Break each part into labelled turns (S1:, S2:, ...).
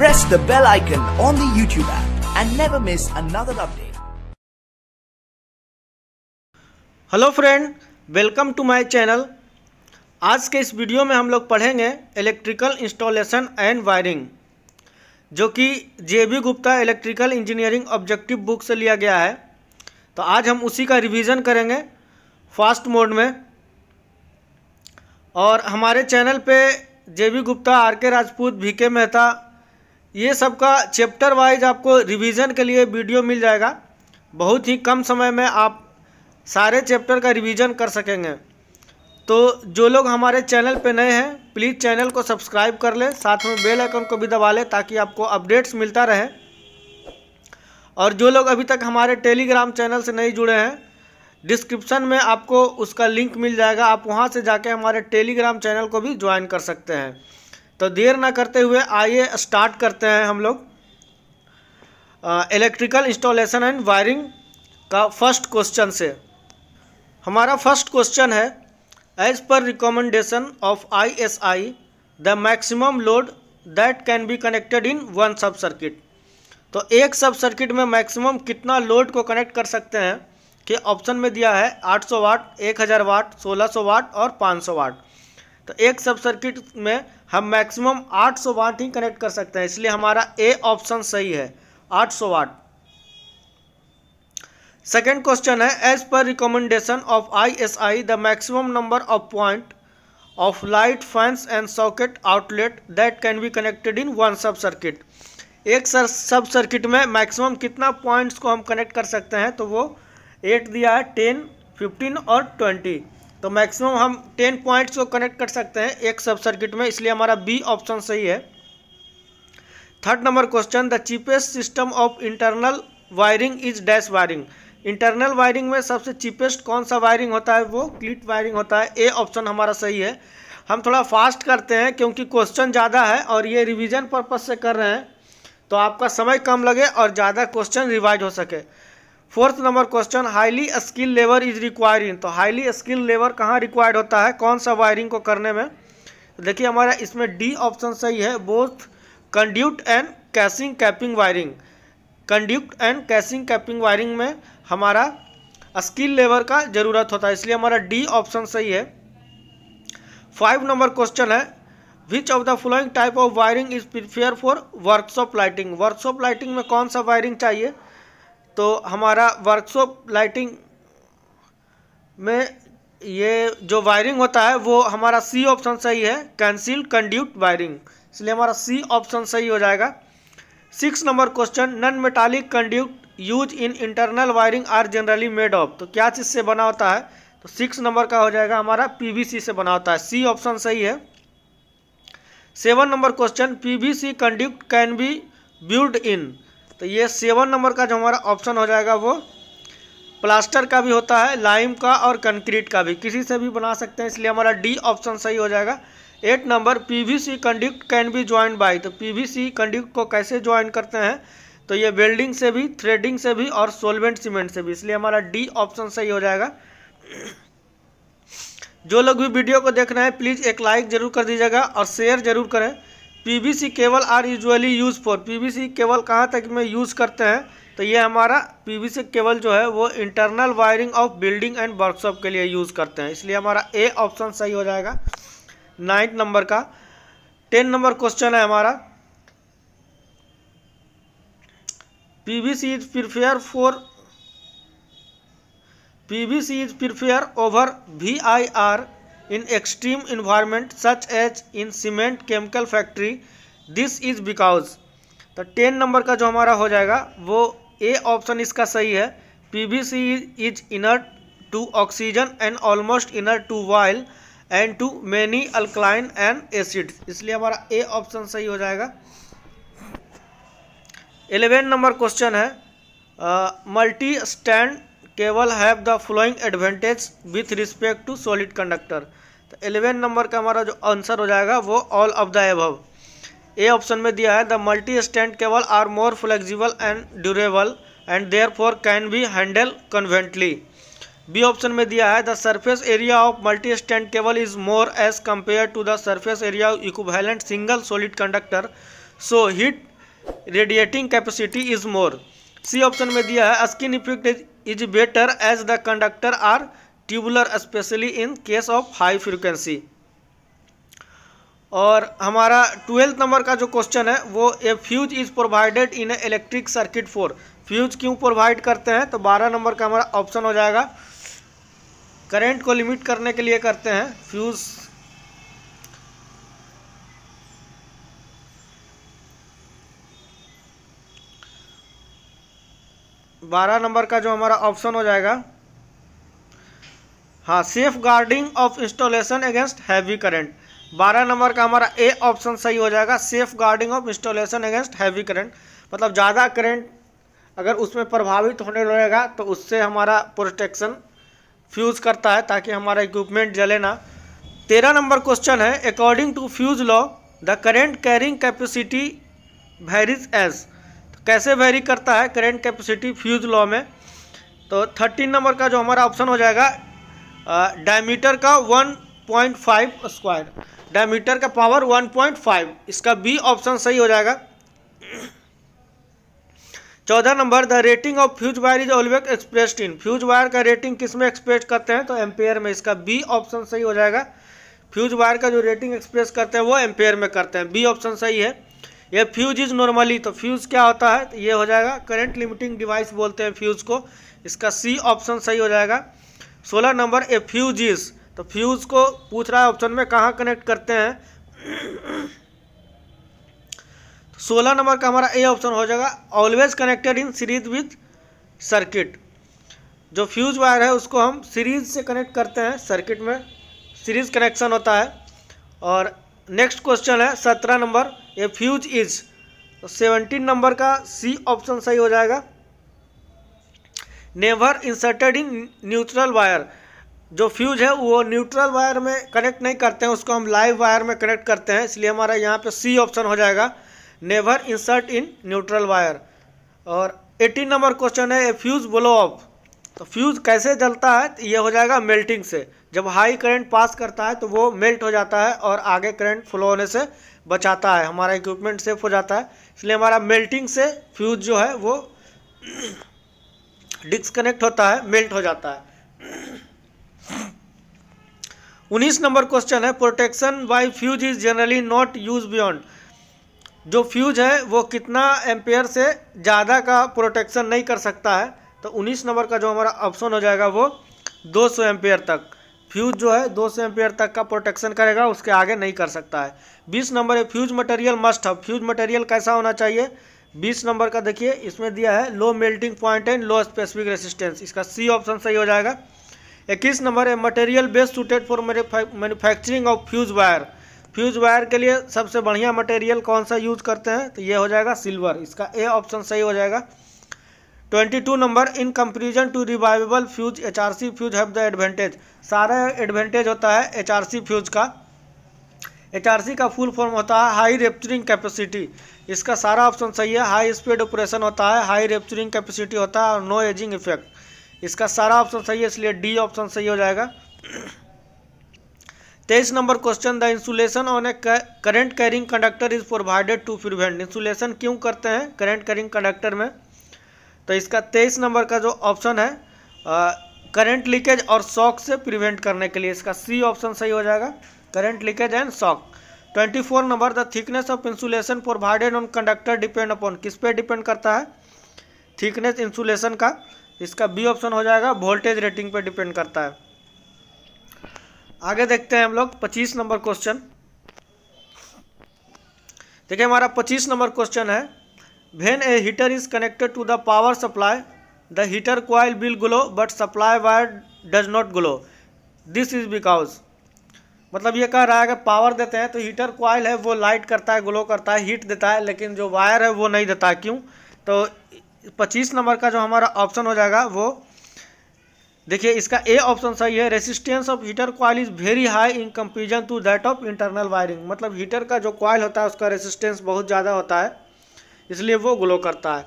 S1: press the bell icon on the YouTube app and never miss another update. Hello friend welcome to my channel आज के इस video में हम लोग पढ़ेंगे इलेक्ट्रिकल इंस्टॉलेशन एंड वायरिंग जो कि J B Gupta electrical engineering objective book से लिया गया है तो आज हम उसी का रिवीजन करेंगे फास्ट मोड में और हमारे चैनल पे जे बी गुप्ता आर के राजपूत वी के मेहता ये सबका चैप्टर वाइज आपको रिवीजन के लिए वीडियो मिल जाएगा बहुत ही कम समय में आप सारे चैप्टर का रिवीजन कर सकेंगे तो जो लोग हमारे चैनल पे नए हैं प्लीज़ चैनल को सब्सक्राइब कर लें साथ में बेल आइकन को भी दबा लें ताकि आपको अपडेट्स मिलता रहे और जो लोग अभी तक हमारे टेलीग्राम चैनल से नहीं जुड़े हैं डिस्क्रिप्शन में आपको उसका लिंक मिल जाएगा आप वहाँ से जाके हमारे टेलीग्राम चैनल को भी ज्वाइन कर सकते हैं तो देर ना करते हुए आइए स्टार्ट करते हैं हम लोग इलेक्ट्रिकल इंस्टॉलेशन एंड वायरिंग का फर्स्ट क्वेश्चन से हमारा फर्स्ट क्वेश्चन है as per recommendation of I S I the maximum load that can be connected in one sub circuit तो एक सब सर्किट में मैक्सिमम कितना लोड को कनेक्ट कर सकते हैं कि ऑप्शन में दिया है 800 वाट 1000 वाट 1600 वाट और 500 वाट तो एक सब सर्किट में हम मैक्सिमम 800 वाट ही कनेक्ट कर सकते हैं इसलिए हमारा ए ऑप्शन सही है 800 वाट सेकेंड क्वेश्चन है as per recommendation of I S I the maximum number of point of light fans and socket outlet that can be connected in one sub circuit एक सर sub circuit में maximum कितना points को हम connect कर सकते हैं तो वो एट दिया है टेन फिफ्टीन और ट्वेंटी तो मैक्सिमम हम टेन पॉइंट्स को कनेक्ट कर सकते हैं एक सब सर्किट में इसलिए हमारा बी ऑप्शन सही है third number question the cheapest system of internal wiring is dash wiring internal wiring में सबसे चीपेस्ट कौन सा वायरिंग होता है वो क्लिट वायरिंग होता है ए ऑप्शन हमारा सही है हम थोड़ा फास्ट करते हैं क्योंकि क्वेश्चन ज़्यादा है और ये रिविजन पर्पज से कर रहे हैं तो आपका समय कम लगे और ज़्यादा क्वेश्चन रिवाइज हो सके fourth number question highly skill labour is requiring तो हाईली स्किल लेबर कहाँ रिक्वायर्ड होता है कौन सा वायरिंग को करने में देखिए हमारा इसमें डी ऑप्शन सही है both conduit and casing capping wiring conduit and casing capping wiring में हमारा स्किल लेबर का ज़रूरत होता है इसलिए हमारा डी ऑप्शन सही है फाइव नंबर क्वेश्चन है which of the following type of wiring is prefer for workshop lighting workshop lighting में कौन सा वायरिंग चाहिए तो हमारा वर्कशॉप लाइटिंग में ये जो वायरिंग होता है वो हमारा सी ऑप्शन सही है कैंसिल कंड्यूट वायरिंग इसलिए हमारा सी ऑप्शन सही हो जाएगा six number question non metallic conduit use in internal wiring are generally made of तो क्या चीज़ से बना होता है तो सिक्स नंबर का हो जाएगा हमारा पीवीसी से बना होता है सी ऑप्शन सही है seven number question PVC conduit can be buried in तो ये सेवन नंबर का जो हमारा ऑप्शन हो जाएगा वो प्लास्टर का भी होता है लाइम का और कंक्रीट का भी किसी से भी बना सकते हैं इसलिए हमारा डी ऑप्शन सही हो जाएगा eight number PVC conduct can be join by तो पीवीसी कंडक्ट को कैसे ज्वाइन करते हैं तो ये वेल्डिंग से भी थ्रेडिंग से भी और सोलवेंट सीमेंट से भी इसलिए हमारा डी ऑप्शन सही हो जाएगा जो लोग भी वीडियो को देख रहे हैं प्लीज़ एक लाइक ज़रूर कर दीजिएगा और शेयर ज़रूर करें PVC cable are usually use for PVC cable कहाँ तक में यूज़ करते हैं तो ये हमारा पीवीसी केबल जो है वो internal wiring of building and workshop के लिए यूज़ करते हैं इसलिए हमारा ए ऑप्शन सही हो जाएगा नाइन्थ नंबर का टेन नंबर क्वेश्चन है हमारा PVC is prefer for PVC is prefer over V I R in extreme environment such as in cement chemical factory this is because तो टेन नंबर का जो हमारा हो जाएगा वो ए ऑप्शन इसका सही है P B C is inert to oxygen and almost inert to while and to many alkaline and acid इसलिए हमारा ए ऑप्शन सही हो जाएगा एलेवेन नंबर क्वेश्चन है multi stand cable have the following advantage with respect to solid conductor तो eleven number का हमारा जो आंसर हो जाएगा वो all of the above A option में दिया है the multi stand cable are more flexible and durable and therefore can be handle conveniently B option में दिया है the surface area of multi stand cable is more as compare to the surface area of equivalent single solid conductor so heat radiating capacity is more C option में दिया है skin effect is better as the conductor are tubular specially in case of high frequency और हमारा twelfth number का जो question है वो ए fuse is provided in electric circuit for fuse क्यों प्रोवाइड करते हैं तो बारह नंबर का हमारा ऑप्शन हो जाएगा करंट को लिमिट करने के लिए करते हैं फ्यूज़ बारह नंबर का जो हमारा ऑप्शन हो जाएगा हाँ safeguarding of installation against heavy current बारह नंबर का हमारा ए ऑप्शन सही हो जाएगा safeguarding of installation against heavy current मतलब ज़्यादा करंट अगर उसमें प्रभावित होने लगेगा तो उससे हमारा प्रोटेक्शन फ्यूज़ करता है ताकि हमारा इक्विपमेंट जले ना तेरह नंबर क्वेश्चन है according to fuse law the current carrying capacity varies as कैसे वेरी करता है करेंट कैपेसिटी फ्यूज लॉ में तो थर्टीन नंबर का जो हमारा ऑप्शन हो जाएगा डायमीटर का one point five square diameter का पावर वन पॉइंट फाइव इसका बी ऑप्शन सही हो जाएगा चौदह number the rating of fuse wire is always expressed in fuse wire का रेटिंग किस में एक्सप्रेस करते हैं तो एम्पेयर में इसका बी ऑप्शन सही हो जाएगा फ्यूज वायर का जो रेटिंग एक्सप्रेस करते हैं वो एम्पेयर में करते हैं बी ऑप्शन सही है ये फ्यूज इज नॉर्मली तो फ्यूज क्या होता है तो ये हो जाएगा करंट लिमिटिंग डिवाइस बोलते हैं फ्यूज को इसका सी ऑप्शन सही हो जाएगा सोलह नंबर ए फ्यूज इज तो फ्यूज को पूछ रहा है ऑप्शन में कहाँ कनेक्ट करते हैं तो सोलह नंबर का हमारा ए ऑप्शन हो जाएगा always connected in series with circuit जो फ्यूज वायर है उसको हम सीरीज से कनेक्ट करते हैं सर्किट में सीरीज कनेक्शन होता है और नेक्स्ट क्वेश्चन है सत्रह नंबर ए फ्यूज इज तो सेवनटीन नंबर का सी ऑप्शन सही हो जाएगा never inserted in neutral wire जो फ्यूज है वो न्यूट्रल वायर में कनेक्ट नहीं करते हैं उसको हम लाइव वायर में कनेक्ट करते हैं इसलिए हमारा यहाँ पे सी ऑप्शन हो जाएगा never insert in neutral wire और 18 नंबर क्वेश्चन है ए फ्यूज़ ब्लो ऑफ तो फ्यूज़ कैसे जलता है तो ये हो जाएगा मेल्टिंग से जब हाई करंट पास करता है तो वो मेल्ट हो जाता है और आगे करंट फ्लो होने से बचाता है हमारा इक्विपमेंट सेफ हो जाता है इसलिए हमारा मेल्टिंग से फ्यूज जो है वो डिस्कनेक्ट होता है मेल्ट हो जाता है उन्नीस नंबर क्वेश्चन है protection by fuse is generally not use beyond जो फ्यूज है वो कितना एम्पेयर से ज़्यादा का प्रोटेक्शन नहीं कर सकता है तो 19 नंबर का जो हमारा ऑप्शन हो जाएगा वो 200 एम्पेयर तक फ्यूज जो है दो सौ एम्पेयर तक का प्रोटेक्शन करेगा उसके आगे नहीं कर सकता है बीस नंबर है फ्यूज मटेरियल मस्ट है फ्यूज मटेरियल कैसा होना चाहिए बीस नंबर का देखिए इसमें दिया है low melting point and low specific resistance इसका सी ऑप्शन सही हो जाएगा इक्कीस नंबर है material best suited for manufacturing of fuse wire fuse wire के लिए सबसे बढ़िया मटेरियल कौन सा यूज करते हैं तो ये हो जाएगा सिल्वर इसका ए ऑप्शन सही हो जाएगा twenty two number in comparison to rewirable fuse H R C fuse have the advantage सारा एडवांटेज होता है एच आर सी फ्यूज का एच आर सी का फुल फॉर्म होता है हाई रेपचरिंग कैपेसिटी इसका सारा ऑप्शन सही है हाई स्पीड ऑपरेशन होता है हाई रेपचरिंग कैपेसिटी होता है और नो एजिंग इफेक्ट इसका सारा ऑप्शन सही है इसलिए डी ऑप्शन सही हो जाएगा तेईस number question the insulation on a current carrying conductor is provided to prevent insulation क्यों करते हैं करेंट कैरिंग कंडक्टर में तो इसका तेईस नंबर का जो ऑप्शन है करंट लीकेज और शॉक से प्रिवेंट करने के लिए इसका सी ऑप्शन सही हो जाएगा current leakage and shock 24 number the thickness of insulation provided on conductor depend upon किस पे डिपेंड करता है थिकनेस इंसुलेशन का इसका बी ऑप्शन हो जाएगा वोल्टेज रेटिंग पे डिपेंड करता है आगे देखते हैं हम लोग 25 नंबर क्वेश्चन देखिए हमारा 25 नंबर क्वेश्चन है When a heater is connected to the power supply, the heater coil will glow but supply wire does not glow. This is because मतलब ये कह रहा है अगर पावर देते हैं तो हीटर कॉयल है वो लाइट करता है ग्लो करता है हीट देता है लेकिन जो वायर है वो नहीं देता क्यों तो 25 नंबर का जो हमारा ऑप्शन हो जाएगा वो देखिए इसका ए ऑप्शन सही है resistance of heater coil is very high in comparison to that of internal wiring मतलब हीटर का जो कॉयल होता है उसका रेसिस्टेंस बहुत ज़्यादा होता है इसलिए वो ग्लो करता है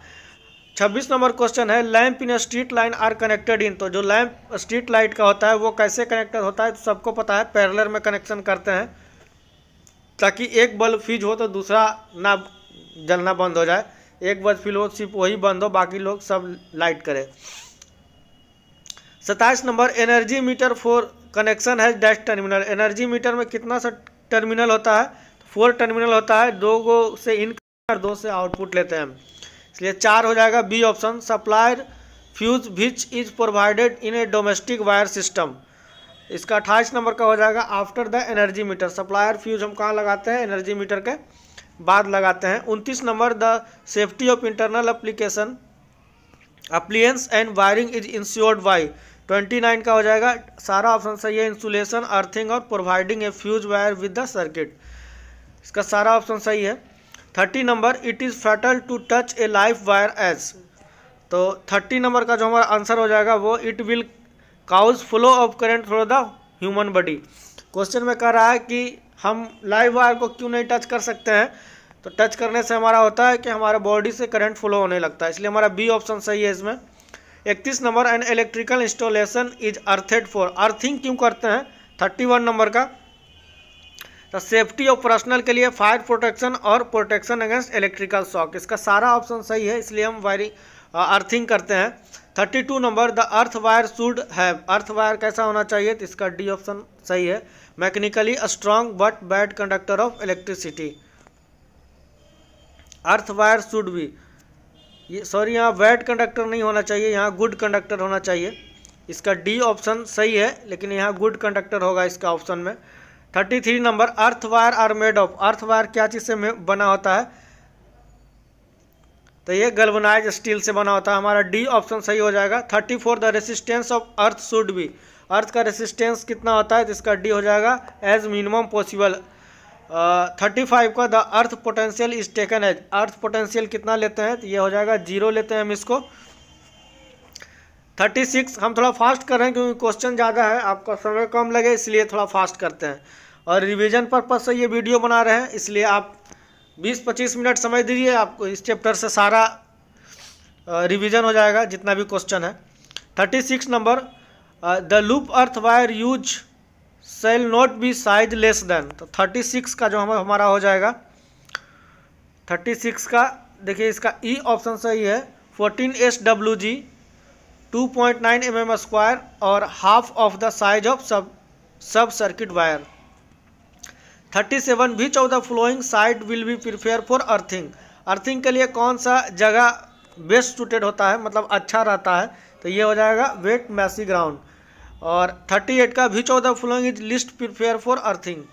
S1: छब्बीस नंबर क्वेश्चन है lamp in street line are connected in तो जो लैंप स्ट्रीट लाइट का होता है वो कैसे कनेक्टेड होता है तो सबको पता है पैरलर में कनेक्शन करते हैं ताकि एक बल्ब फ्यूज हो तो दूसरा ना जलना बंद हो जाए एक बल्ब फ्यूज हो सिर्फ वही बंद हो बाकी लोग सब लाइट करें सताइस number energy meter four connection है डैश टर्मिनल एनर्जी मीटर में कितना सा टर्मिनल होता है फोर टर्मिनल होता है दो गो से इन और दो से आउटपुट लेते हैं इसलिए चार हो जाएगा B option supplier fuse which is provided in a domestic wire system इसका अट्ठाईस नंबर का हो जाएगा after the energy meter supplier fuse हम कहाँ लगाते हैं एनर्जी मीटर के बाद लगाते हैं उनतीस number the safety of internal application appliance and wiring is insured by twenty nine का हो जाएगा सारा ऑप्शन सही है इंसुलेशन अर्थिंग और providing a fuse wire with the circuit इसका सारा ऑप्शन सही है thirty number it is fatal to touch a life wire as तो थर्टी नंबर का जो हमारा आंसर हो जाएगा वो it will cause flow of current through the human body question में कह रहा है कि हम लाइव वायर को क्यों नहीं टच कर सकते हैं तो टच करने से हमारा होता है कि हमारा बॉडी से करंट फ्लो होने लगता है इसलिए हमारा बी ऑप्शन सही है इसमें इकतीस number and electrical installation is earthed for earthing क्यों करते हैं थर्टी वन नंबर का सेफ्टी ऑफ पर्सनल के लिए फायर प्रोटेक्शन और प्रोटेक्शन अगेंस्ट इलेक्ट्रिकल शॉक इसका सारा ऑप्शन सही है इसलिए हम वायरिंग अर्थिंग करते हैं thirty two number the earth wire should have earth wire कैसा होना चाहिए तो इसका डी ऑप्शन सही है mechanically strong but bad conductor of electricity earth wire should भी ये सॉरी यहाँ बैड कंडक्टर नहीं होना चाहिए यहाँ गुड कंडक्टर होना चाहिए इसका डी ऑप्शन सही है लेकिन यहाँ गुड कंडक्टर होगा इसका ऑप्शन में thirty three number earth wire are made of earth wire क्या चीज़ से बना होता है तो ये गल्वनाइज स्टील से बना होता है हमारा डी ऑप्शन सही हो जाएगा thirty four the resistance of earth should be earth का रेसिस्टेंस कितना होता है तो इसका डी हो जाएगा as minimum possible thirty five का the earth potential is taken as earth potential कितना लेते हैं तो ये हो जाएगा जीरो लेते हैं हम इसको थर्टी सिक्स हम थोड़ा फास्ट कर रहे हैं क्योंकि क्वेश्चन ज़्यादा है आपका समय कम लगे इसलिए थोड़ा फास्ट करते हैं और रिवीजन पर्पज से ये वीडियो बना रहे हैं इसलिए आप 20-25 मिनट समय दीजिए आपको इस चैप्टर से सारा रिवीजन हो जाएगा जितना भी क्वेश्चन है 36 number the loop earth wire use shall not be size less than तो 36 का जो हम हमारा हो जाएगा 36 का देखिए इसका ई e ऑप्शन सही है fourteen S W G two point nine M M square और half of the size of sub sub circuit wire thirty seven भी चौदह following site will be prefer for earthing earthing के लिए कौन सा जगह बेस्ट सुटेड होता है मतलब अच्छा रहता है तो ये हो जाएगा वेट मैसी ग्राउंड और थर्टी एट का भी चौदह following is least prefer for earthing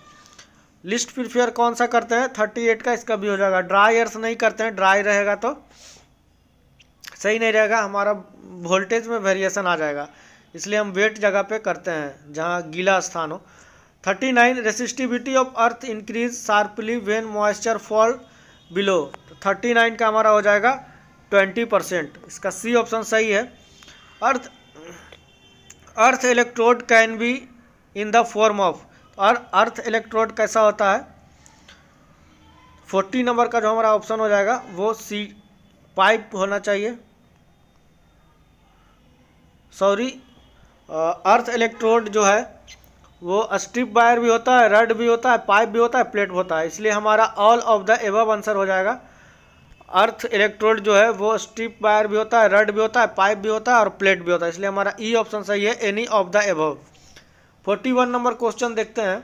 S1: least prefer कौन सा करते हैं थर्टी एट का इसका भी हो जाएगा ड्राई अर्थ नहीं करते हैं ड्राई रहेगा तो सही नहीं रहेगा हमारा वोल्टेज में वेरिएशन आ जाएगा इसलिए हम वेट जगह पे करते हैं जहाँ गीला स्थान हो thirty nine resistivity of earth increase sharply when moisture fall below तो थर्टी नाइन का हमारा हो जाएगा ट्वेंटी परसेंट इसका सी ऑप्शन सही है earth earth electrode can be in the form of और अर्थ इलेक्ट्रोड कैसा होता है फोर्टी नंबर का जो हमारा ऑप्शन हो जाएगा वो सी पाइप होना चाहिए सॉरी अर्थ इलेक्ट्रोड जो है वो स्ट्रिप वायर भी होता है रड भी होता है पाइप भी होता है प्लेट होता है इसलिए हमारा all of the above answer हो जाएगा अर्थ इलेक्ट्रोड जो है वो स्ट्रिप वायर भी होता है रड भी होता है पाइप भी होता है और प्लेट भी होता है इसलिए हमारा ई e ऑप्शन सही है any of the above forty one number question देखते हैं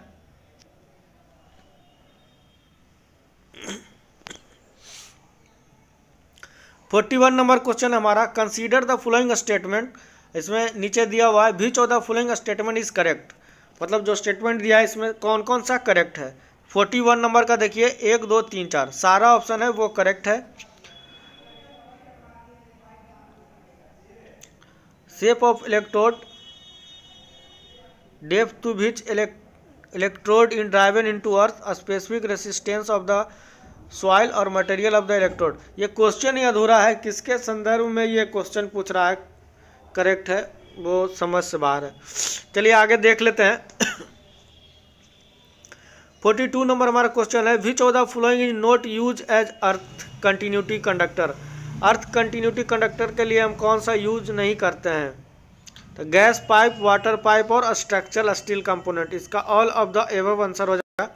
S1: फोर्टी वन नंबर क्वेश्चन हमारा कंसीडर द फॉलोइंग स्टेटमेंट इसमें नीचे दिया हुआ है which of the following statement is correct मतलब जो स्टेटमेंट दिया है इसमें कौन कौन सा करेक्ट है फोर्टी वन नंबर का देखिए एक दो तीन चार सारा ऑप्शन है वो करेक्ट है shape of electrode depth to which electrode in driven into earth specific resistance of the soil और मटेरियल ऑफ द इलेक्ट्रोड ये क्वेश्चन ही अधूरा है किसके संदर्भ में ये क्वेश्चन पूछ रहा है करेक्ट है वो समझ से बाहर है चलिए आगे देख लेते हैं फोर्टी टू नंबर हमारा क्वेश्चन है which of the following is not use as earth continuity conductor earth continuity conductor के लिए हम कौन सा यूज नहीं करते हैं तो गैस पाइप वाटर पाइप और स्ट्रक्चरल स्टील कंपोनेंट इसका all of the above answer हो जाएगा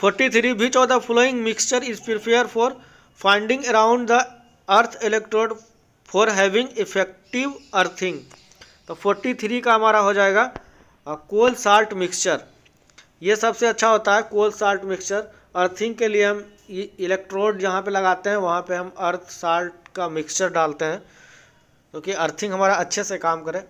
S1: forty three which of the following mixture is prefer for finding around the earth electrode for having effective earthing तो forty three का हमारा हो जाएगा कोल salt mixture ये सबसे अच्छा होता है कोल साल्ट मिक्सचर अर्थिंग के लिए हम इलेक्ट्रोड जहाँ पे लगाते हैं वहाँ पे हम अर्थ साल्ट का मिक्सचर डालते हैं तो अर्थिंग हमारा अच्छे से काम करे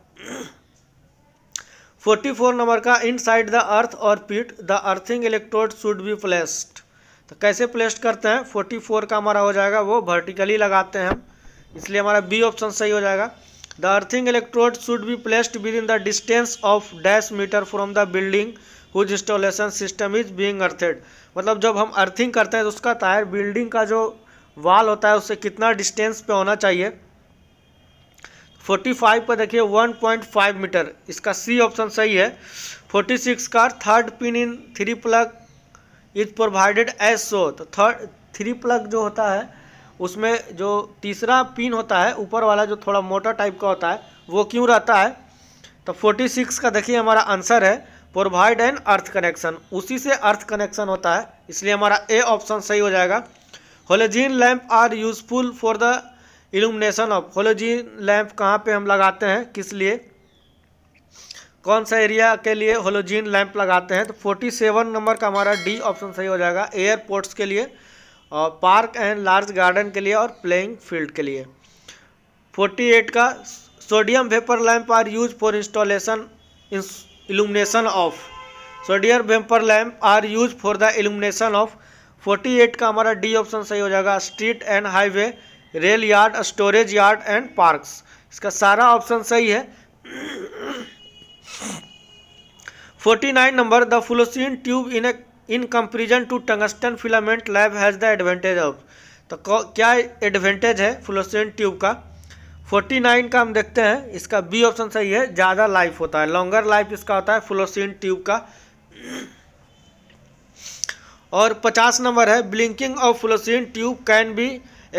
S1: फोर्टी फोर नंबर का इन साइड द अर्थ और peat the earthing electrode should be placed तो कैसे प्लेस्ड करते हैं फोर्टी फोर का हमारा हो जाएगा वो वर्टिकली लगाते हैं हम इसलिए हमारा बी ऑप्शन सही हो जाएगा the earthing electrode should be placed within the distance of dash meter from the building whose installation system is being earthed मतलब जब हम अर्थिंग करते हैं तो उसका तायर बिल्डिंग का जो वाल होता है उससे कितना डिस्टेंस पे होना चाहिए 45 पर देखिए 1.5 मीटर इसका सी ऑप्शन सही है 46 का third pin in three plug is provided as so तो थर्ड थ्री प्लग जो होता है उसमें जो तीसरा पिन होता है ऊपर वाला जो थोड़ा मोटा टाइप का होता है वो क्यों रहता है तो 46 का देखिए हमारा आंसर है प्रोवाइड एन अर्थ कनेक्शन उसी से अर्थ कनेक्शन होता है इसलिए हमारा ए ऑप्शन सही हो जाएगा halogen lamp are useful for the illumination of halogen lamp कहाँ पे हम लगाते हैं किस लिए कौन सा एरिया के लिए होलोजीन लैंप लगाते हैं तो 47 नंबर का हमारा डी ऑप्शन सही हो जाएगा एयरपोर्ट्स के लिए और पार्क एंड लार्ज गार्डन के लिए और प्लेइंग फील्ड के लिए 48 का sodium vapour lamp are use for installation illumination of sodium vapour lamp are use for the illumination of 48 का हमारा डी ऑप्शन सही हो जाएगा street and highway rail yard storage yard and parks इसका सारा ऑप्शन सही है 49 number the fluorescent tube in a in comparison to tungsten filament lamp has the advantage of तो क्या एडवांटेज है फ्लोसेंट ट्यूब का 49 का हम देखते हैं इसका बी ऑप्शन सही है ज़्यादा लाइफ होता है लॉन्गर लाइफ इसका होता है फ्लोसेंट ट्यूब का और 50 नंबर है blinking of fluorescent tube can be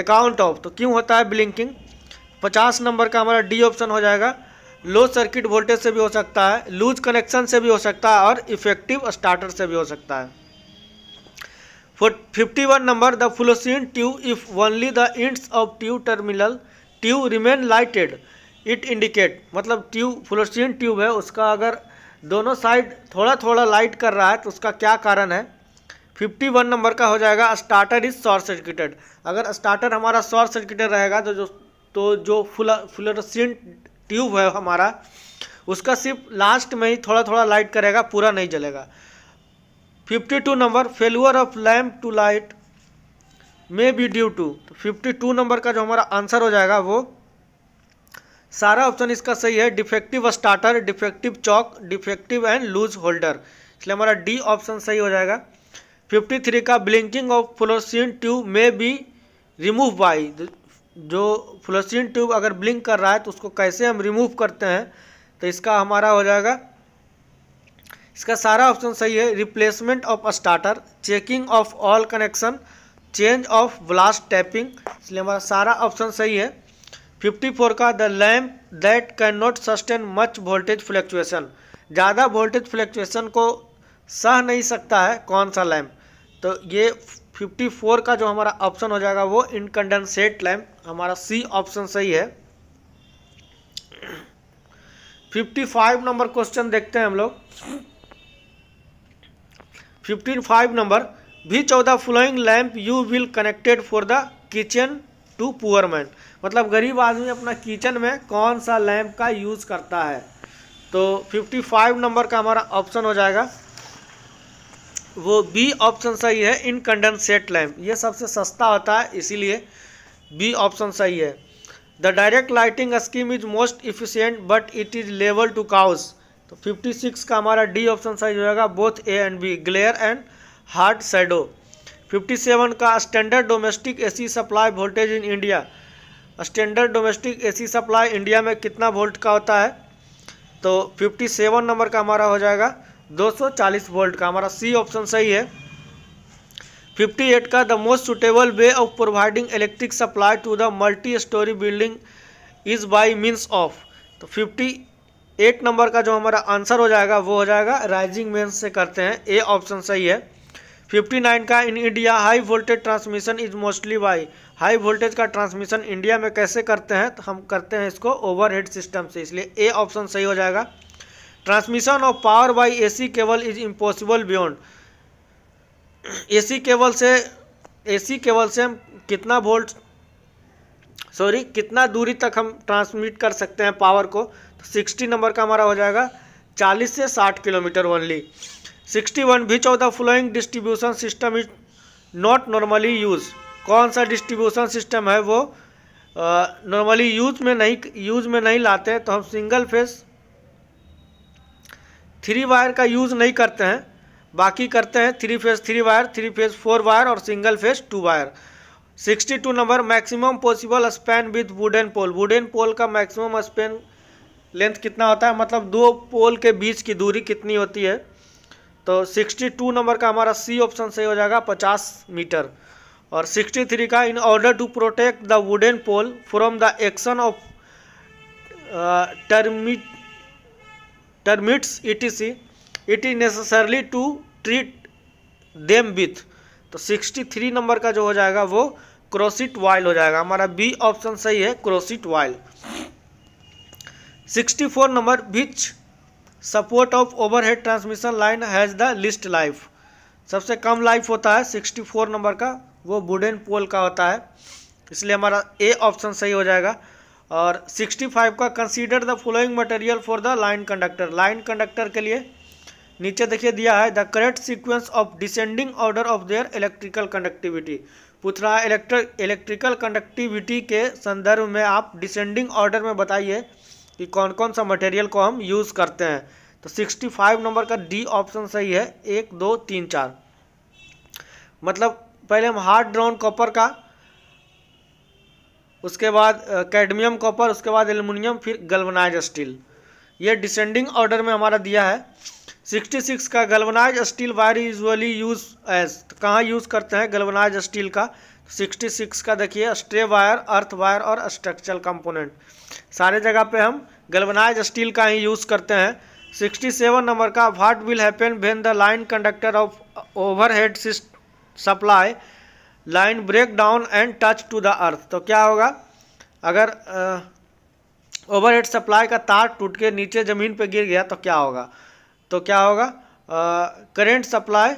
S1: account of तो क्यों होता है ब्लिंकिंग 50 नंबर का हमारा डी ऑप्शन हो जाएगा लो सर्किट वोल्टेज से भी हो सकता है लूज कनेक्शन से भी हो सकता है और इफेक्टिव स्टार्टर से भी हो सकता है fifty one number the fluorescent tube if only the ends of tube terminal tube remain lighted it indicate मतलब ट्यूब फ्लोसिन ट्यूब है उसका अगर दोनों साइड थोड़ा थोड़ा लाइट कर रहा है तो उसका क्या कारण है फिफ्टी वन नंबर का हो जाएगा स्टार्टर इज शॉर्ट सर्किटेड अगर स्टार्टर हमारा शॉर्ट सर्किटेड रहेगा तो जो तो जो फ्लोरेसेंट ट्यूब है हमारा उसका सिर्फ लास्ट में ही थोड़ा थोड़ा लाइट करेगा पूरा नहीं जलेगा fifty two number failure of lamp to light may be due to तो फिफ्टी टू नंबर का जो हमारा आंसर हो जाएगा वो सारा ऑप्शन इसका सही है defective starter defective choke defective and loose holder इसलिए हमारा डी ऑप्शन सही हो जाएगा फिफ्टी थ्री का blinking of fluorescent tube may be remove by जो फ्लोसिन ट्यूब अगर ब्लिंक कर रहा है तो उसको कैसे हम रिमूव करते हैं तो इसका हमारा हो जाएगा इसका सारा ऑप्शन सही है replacement of starter checking of all connection change of ballast tapping इसलिए हमारा सारा ऑप्शन सही है फिफ्टी फोर का the lamp that can not sustain much voltage fluctuation ज़्यादा वोल्टेज फ्लैक्चुएसन को सह नहीं सकता है कौन सा लैम्प तो ये फिफ्टी फोर का जो हमारा ऑप्शन हो जाएगा वो इनकंडेंसेट लैम्प हमारा सी ऑप्शन सही है फिफ्टी फाइव नंबर क्वेश्चन देखते हैं हम लोग फिफ्टीन फाइव नंबर भी चौदह following lamp you will connected for the kitchen to poor man मतलब गरीब आदमी अपना किचन में कौन सा लैम्प का यूज़ करता है तो फिफ्टी फाइव नंबर का हमारा ऑप्शन हो जाएगा वो बी ऑप्शन सही है इन कंडेंसेट लैम्प ये सबसे सस्ता होता है इसीलिए बी ऑप्शन सही है the direct lighting scheme is most efficient but it is level to cause तो 56 का हमारा डी ऑप्शन साइज हो जाएगा both A and B glare and hard shadow 57 का standard domestic AC supply voltage in India standard domestic AC supply India में कितना volt का होता है तो 57 नंबर का हमारा हो जाएगा 240 वोल्ट का हमारा सी ऑप्शन सही है 58 का the most suitable way of providing electric supply to the multi storey building is by means of तो फिफ्टी एक नंबर का जो हमारा आंसर हो जाएगा वो हो जाएगा राइजिंग मेन्स से करते हैं ए ऑप्शन सही है 59 का in India high voltage transmission is mostly by high voltage का ट्रांसमिशन इंडिया में कैसे करते हैं तो हम करते हैं इसको ओवरहेड सिस्टम से इसलिए ए ऑप्शन सही हो जाएगा transmission of power by AC cable is impossible beyond AC cable से एसी केबल से हम कितना वोल्ट सॉरी कितना दूरी तक हम ट्रांसमिट कर सकते हैं पावर को सिक्सटी नंबर का हमारा हो जाएगा चालीस से साठ kilometre only sixty one which of the following distribution system is not normally use कौन सा डिस्ट्रीब्यूशन सिस्टम है वो नॉर्मली यूज में नहीं यूज में नहीं लाते हैं तो हम सिंगल फेस थ्री वायर का यूज़ नहीं करते हैं बाकी करते हैं three phase three wire three phase four wire और single phase two wire sixty two number maximum possible span with wooden pole wooden pole का मैक्सिमम स्पेन लेंथ कितना होता है मतलब दो पोल के बीच की दूरी कितनी होती है तो 62 नंबर का हमारा सी ऑप्शन सही हो जाएगा 50 मीटर और 63 का in order to protect the wooden pole from the action of termite termites ETC it is necessarily to treat them with तो 63 नंबर का जो हो जाएगा वो क्रोसिट वाइल हो जाएगा हमारा बी ऑप्शन सही है creosote oil sixty four number which support of overhead transmission line has the least life सबसे कम लाइफ होता है सिक्सटी फोर नंबर का वो वुडन पोल का होता है इसलिए हमारा ए ऑप्शन सही हो जाएगा और सिक्सटी फाइव का consider the following material for the line conductor line conductor के लिए नीचे देखिए दिया है the correct sequence of descending order of their electrical conductivity पूछ रहा है इलेक्ट्रिकल कंडक्टिविटी के संदर्भ में आप डिसेंडिंग ऑर्डर में बताइए कि कौन कौन सा मटेरियल को हम यूज़ करते हैं तो 65 नंबर का डी ऑप्शन सही है एक दो तीन चार मतलब पहले हम हार्ड ड्राउन कॉपर का उसके बाद कैडमियम कॉपर उसके बाद एल्यूमिनियम फिर गल्वनाइज स्टील ये डिसेंडिंग ऑर्डर में हमारा दिया है 66 का galvanize steel wire usually use as कहाँ यूज़ करते हैं गल्वनाइज स्टील का 66 का देखिए स्ट्रे वायर अर्थ वायर और स्ट्रक्चरल कंपोनेंट सारे जगह पे हम गल्वनाइज स्टील का ही यूज़ करते हैं 67 नंबर का what will happen when the line conductor of overhead supply line break down and touch to the earth तो क्या होगा अगर ओवरहेड सप्लाई का तार टूट के नीचे ज़मीन पर गिर गया तो क्या होगा तो क्या होगा current supply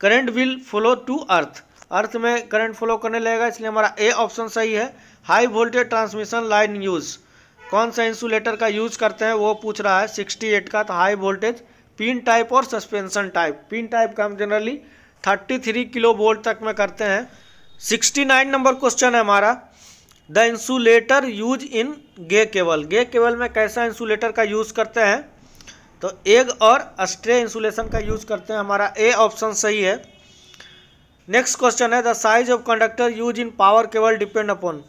S1: current will flow to earth earth में करंट फ्लो करने लगेगा इसलिए हमारा ए ऑप्शन सही है high voltage transmission line use कौन सा इंसुलेटर का यूज करते हैं वो पूछ रहा है 68 का तो हाई वोल्टेज पिन टाइप और सस्पेंशन टाइप पिन टाइप का हम जनरली 33 किलो वोल्ट तक में करते हैं 69 नंबर क्वेश्चन है हमारा the insulator use in guy cable guy cable में कैसा इंसुलेटर का यूज़ करते हैं तो एग और अस्ट्रे इंसुलेशन का यूज़ करते हैं हमारा ए ऑप्शन सही है नेक्स्ट क्वेश्चन है the size of conductor use in power cable depend upon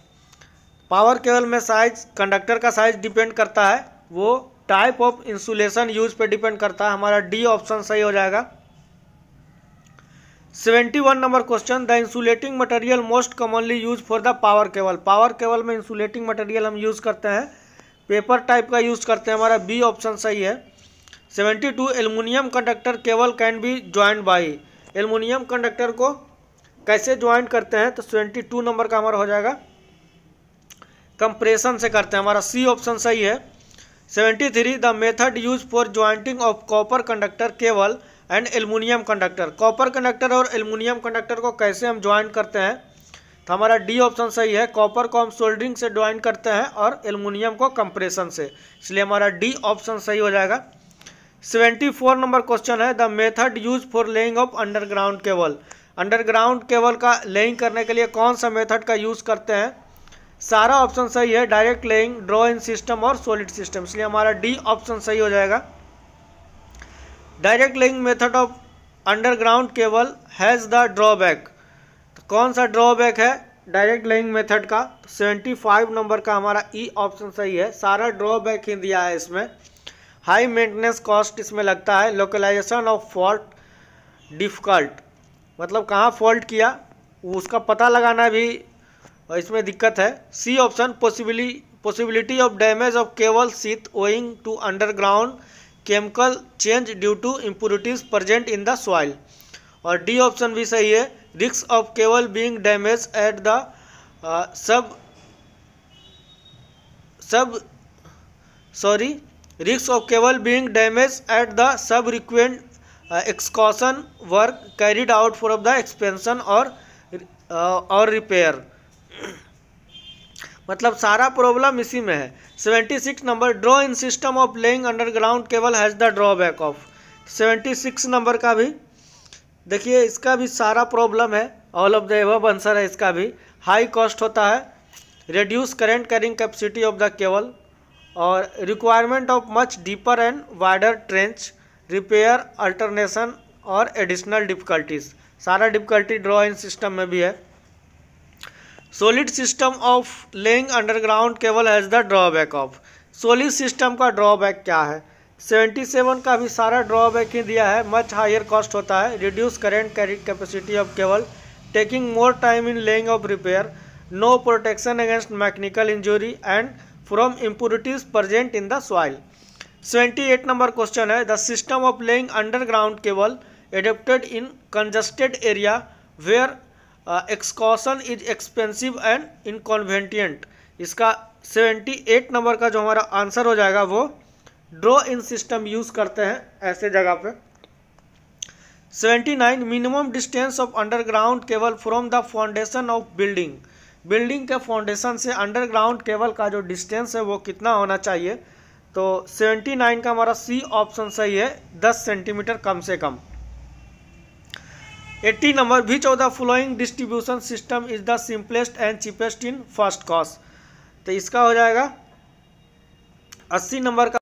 S1: power cable में साइज कंडक्टर का साइज डिपेंड करता है वो टाइप ऑफ इंसुलेशन यूज पे डिपेंड करता है हमारा डी ऑप्शन सही हो जाएगा seventy one number question the insulating material most commonly use for the power cable power cable में इंसुलेटिंग मटेरियल हम यूज़ करते हैं पेपर टाइप का यूज़ करते हैं हमारा बी ऑप्शन सही है seventy two aluminium conductor cable can be joint by aluminium conductor को कैसे ज्वाइंट करते हैं तो सेवेंटी टू नंबर का हमारा हो जाएगा कंप्रेशन से करते हैं हमारा सी ऑप्शन सही है seventy three the method use for jointing of copper conductor cable and aluminium conductor copper conductor और एलमुनियम कंडक्टर को कैसे हम ज्वाइन करते हैं तो हमारा डी ऑप्शन सही है कॉपर को हम सोल्डरिंग से ज्वाइन करते हैं और एलमुनियम को कंप्रेशन से इसलिए हमारा डी ऑप्शन सही हो जाएगा सेवेंटी फोर नंबर क्वेश्चन है the method use for laying of underground cable underground cable का लेइंग करने के लिए कौन सा मेथड का यूज़ करते हैं सारा ऑप्शन सही है direct laying draw in system और सॉलिड सिस्टम इसलिए हमारा डी ऑप्शन सही हो जाएगा direct laying method of underground cable has the drawback तो कौन सा ड्रॉबैक है डायरेक्ट लेइंग मेथड का सेवेंटी फाइव नंबर का हमारा ई e ऑप्शन सही है सारा ड्रॉबैक ही दिया है इसमें हाई मेंटेनेंस कॉस्ट इसमें लगता है लोकलाइजेशन ऑफ फॉल्ट डिफिकल्ट मतलब कहाँ फॉल्ट किया उसका पता लगाना भी इसमें दिक्कत है C option possibly possibility of damage of cable sheath owing to underground chemical change due to impurities present in the soil और डी ऑप्शन भी सही है risk of cable being damage at the sub sub sorry risk of cable being damage at the subsequent excavation work carried out for the expansion और और repair मतलब सारा problem इसी में है seventy six number draw in system of laying underground cable has the drawback of seventy six number का भी देखिए इसका भी सारा प्रॉब्लम है all of the above answer है इसका भी हाई कॉस्ट होता है reduce current carrying capacity of the cable और requirement of much deeper and wider trench repair alternation और एडिशनल डिफिकल्टीज सारा डिफिकल्टी ड्रॉ इन सिस्टम में भी है solid system of laying underground cable has the drawback of solid system का drawback क्या है 77 का भी सारा ड्रॉबैक ही दिया है मच हायर कॉस्ट होता है reduce current capacity of cable taking more time in laying of repair no protection against mechanical injury and from impurities present in the soil 78 number question है the system of laying underground cable adapted in congested area where excavation is expensive and inconvenient इसका 78 number का जो हमारा answer हो जाएगा वो draw इन system use करते हैं ऐसे जगह पे 79 minimum distance of underground cable from the foundation of building building के फाउंडेशन से अंडरग्राउंड केवल का जो डिस्टेंस है वो कितना होना चाहिए तो 79 का हमारा सी ऑप्शन सही है 10 सेंटीमीटर कम से कम eighty number which of the following distribution system is the simplest and cheapest in first cost तो इसका हो जाएगा अस्सी नंबर का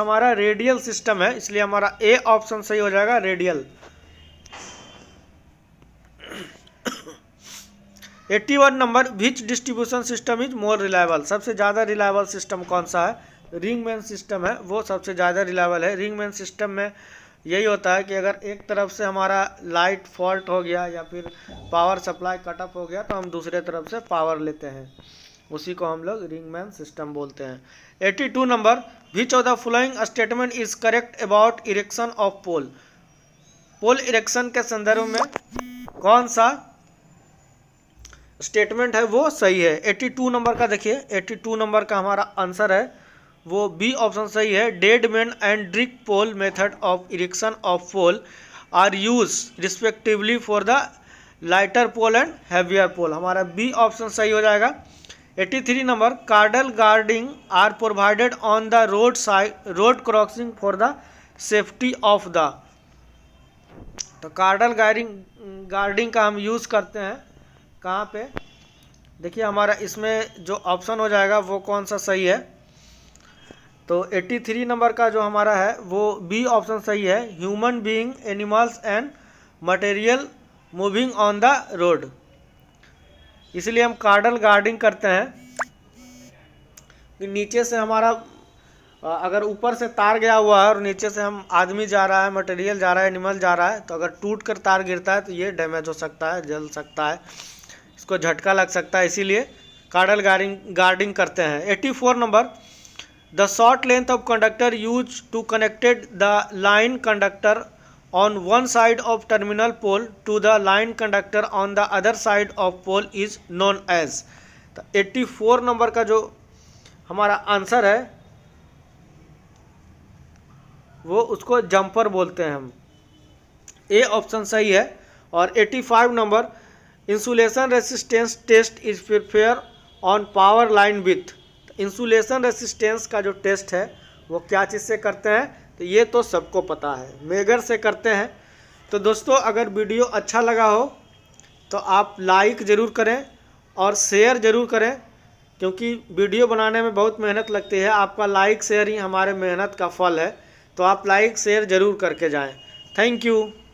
S1: हमारा रेडियल सिस्टम है इसलिए हमारा ए ऑप्शन सही हो जाएगा radial eighty one number which distribution system is more reliable सबसे ज़्यादा रिलायबल सिस्टम कौन सा है रिंग मैन सिस्टम है वो सबसे ज़्यादा रिलायबल है रिंग मैन सिस्टम में यही होता है कि अगर एक तरफ से हमारा लाइट फॉल्ट हो गया या फिर पावर सप्लाई कट ऑफ हो गया तो हम दूसरे तरफ से पावर लेते हैं उसी को हम लोग रिंग मैन सिस्टम बोलते हैं 82 number which of the following statement is correct about erection of pole pole erection के संदर्भ में कौन सा स्टेटमेंट है वो सही है 82 नंबर का देखिए 82 नंबर का हमारा आंसर है वो बी ऑप्शन सही है dead man and derrick pole method of erection of pole are use respectively for the lighter pole and heavier pole हमारा बी ऑप्शन सही हो जाएगा 83 number cradle guarding are provided on the road side road crossing for the safety of the तो cradle guarding guarding का हम use करते हैं कहाँ पे देखिए हमारा इसमें जो ऑप्शन हो जाएगा वो कौन सा सही है तो 83 नंबर का जो हमारा है वो बी ऑप्शन सही है human being animals and material moving on the road इसलिए हम कार्डल गार्डिंग करते हैं नीचे से हमारा अगर ऊपर से तार गया हुआ है और नीचे से हम आदमी जा रहा है मटेरियल जा रहा है एनिमल जा रहा है तो अगर टूट कर तार गिरता है तो ये डैमेज हो सकता है जल सकता है इसको झटका लग सकता है इसीलिए कार्डल गार्डिंग गार्डिंग करते हैं 84 number The short length of conductor used to connected the line conductor on one side of terminal pole to the line conductor on the other side of pole is known as तो 84 number का जो हमारा answer है वो उसको jumper बोलते हैं हम ए ऑप्शन सही है और 85 number insulation resistance test is prepare on power line with insulation resistance का जो टेस्ट है वो क्या चीज़ से करते हैं तो ये तो सबको पता है मेगर से करते हैं तो दोस्तों अगर वीडियो अच्छा लगा हो तो आप लाइक ज़रूर करें और शेयर ज़रूर करें क्योंकि वीडियो बनाने में बहुत मेहनत लगती है आपका लाइक शेयर ही हमारे मेहनत का फल है तो आप लाइक शेयर ज़रूर करके जाएं थैंक यू